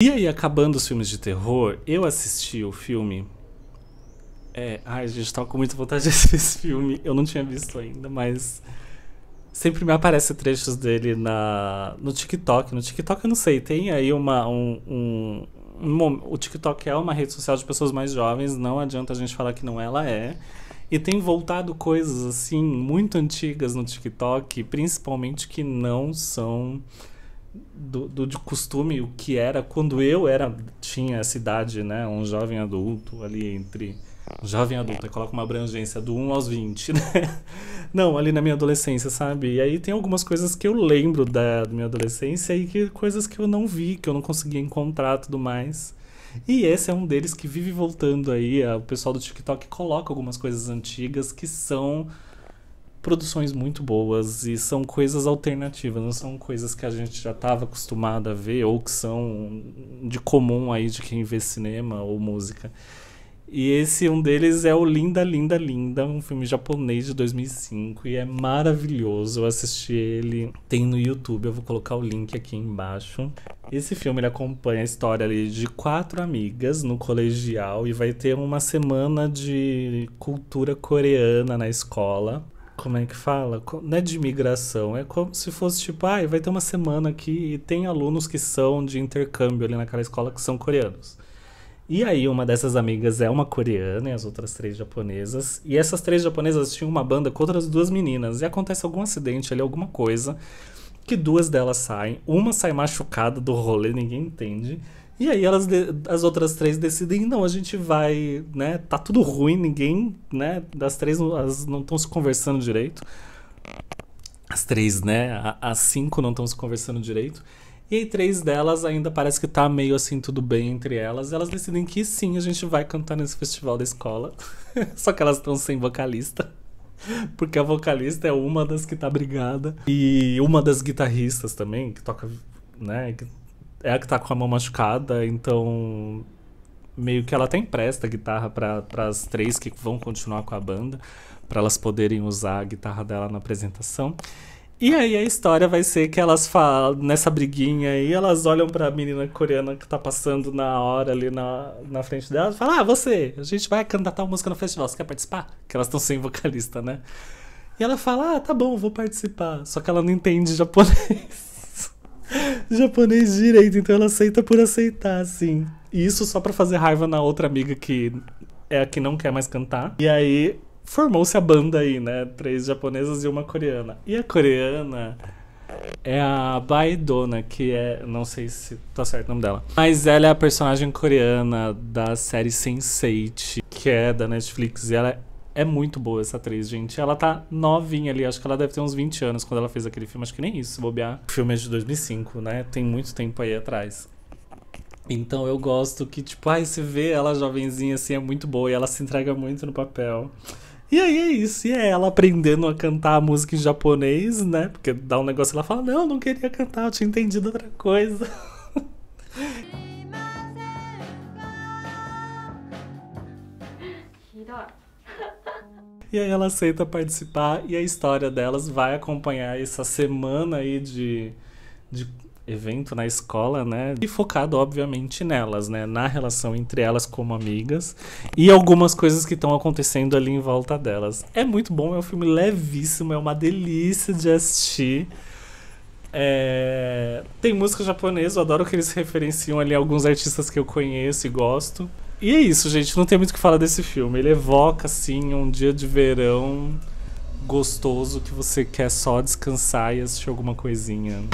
E aí, acabando os filmes de terror, eu assisti o filme. É, ai, gente, tava com muita vontade de assistir esse filme. Eu não tinha visto ainda, mas. Sempre me aparece trechos dele na, no TikTok. No TikTok eu não sei, tem aí uma. Um, um, um, o TikTok é uma rede social de pessoas mais jovens, não adianta a gente falar que não ela é. E tem voltado coisas assim muito antigas no TikTok, principalmente que não são do, do, de costume, o que era quando eu era tinha essa idade, né? Um jovem adulto ali entre. Jovem adulto, aí coloca uma abrangência do 1 aos 20, né? Não, ali na minha adolescência, sabe? E aí tem algumas coisas que eu lembro da, da minha adolescência e que, coisas que eu não vi, que eu não conseguia encontrar tudo mais. E esse é um deles que vive voltando aí. É, o pessoal do TikTok coloca algumas coisas antigas que são produções muito boas e são coisas alternativas, não são coisas que a gente já estava acostumado a ver ou que são de comum aí de quem vê cinema ou música. E esse um deles é o Linda, Linda, Linda, um filme japonês de 2005 e é maravilhoso. Eu assisti ele, tem no YouTube, eu vou colocar o link aqui embaixo. Esse filme ele acompanha a história ali de quatro amigas no colegial e vai ter uma semana de cultura coreana na escola como é que fala? Não é de imigração, é como se fosse tipo, ah, vai ter uma semana aqui e tem alunos que são de intercâmbio ali naquela escola que são coreanos. E aí uma dessas amigas é uma coreana e as outras três japonesas. E essas três japonesas tinham uma banda com outras duas meninas. E acontece algum acidente ali, alguma coisa, que duas delas saem. Uma sai machucada do rolê, ninguém entende. E aí elas as outras três decidem, não, a gente vai, né? Tá tudo ruim, ninguém, né? Das três não estão se conversando direito. As três, né? As cinco não estão se conversando direito. E aí três delas ainda parece que tá meio assim tudo bem entre elas. elas decidem que sim, a gente vai cantar nesse festival da escola. Só que elas estão sem vocalista. Porque a vocalista é uma das que tá brigada. E uma das guitarristas também, que toca, né? Que é a que tá com a mão machucada, então meio que ela até empresta a guitarra para as três que vão continuar com a banda, para elas poderem usar a guitarra dela na apresentação. E aí a história vai ser que elas falam nessa briguinha aí, elas olham para a menina coreana que tá passando na hora ali na, na frente delas e falam: "Ah, você, a gente vai cantar tal música no festival, você quer participar?" Que elas estão sem vocalista, né? E ela fala: "Ah, tá bom, vou participar". Só que ela não entende japonês japonês direito, então ela aceita por aceitar, assim. E isso só para fazer raiva na outra amiga que é a que não quer mais cantar. E aí formou-se a banda aí, né? Três japonesas e uma coreana. E a coreana é a Baidona, que é. Não sei se tá certo o nome dela. Mas ela é a personagem coreana da série Sense8, que é da Netflix. E ela é muito boa essa atriz, gente. Ela tá novinha ali, acho que ela deve ter uns 20 anos quando ela fez aquele filme, acho que nem isso, bobear. O filme é de 2005, né? Tem muito tempo aí atrás. Então eu gosto que, tipo, ai, você vê ela jovenzinha assim, é muito boa e ela se entrega muito no papel. E aí é isso, e é ela aprendendo a cantar a música em japonês, né? Porque dá um negócio ela fala: Não, não queria cantar, eu tinha entendido outra coisa. E aí ela aceita participar e a história delas vai acompanhar essa semana aí de, de evento na escola, né? E focado, obviamente, nelas, né? Na relação entre elas como amigas e algumas coisas que estão acontecendo ali em volta delas. É muito bom, é um filme levíssimo, é uma delícia de assistir. É... Tem música japonesa, eu adoro que eles referenciam ali alguns artistas que eu conheço e gosto. E é isso, gente. Não tem muito o que falar desse filme. Ele evoca, assim, um dia de verão gostoso que você quer só descansar e assistir alguma coisinha.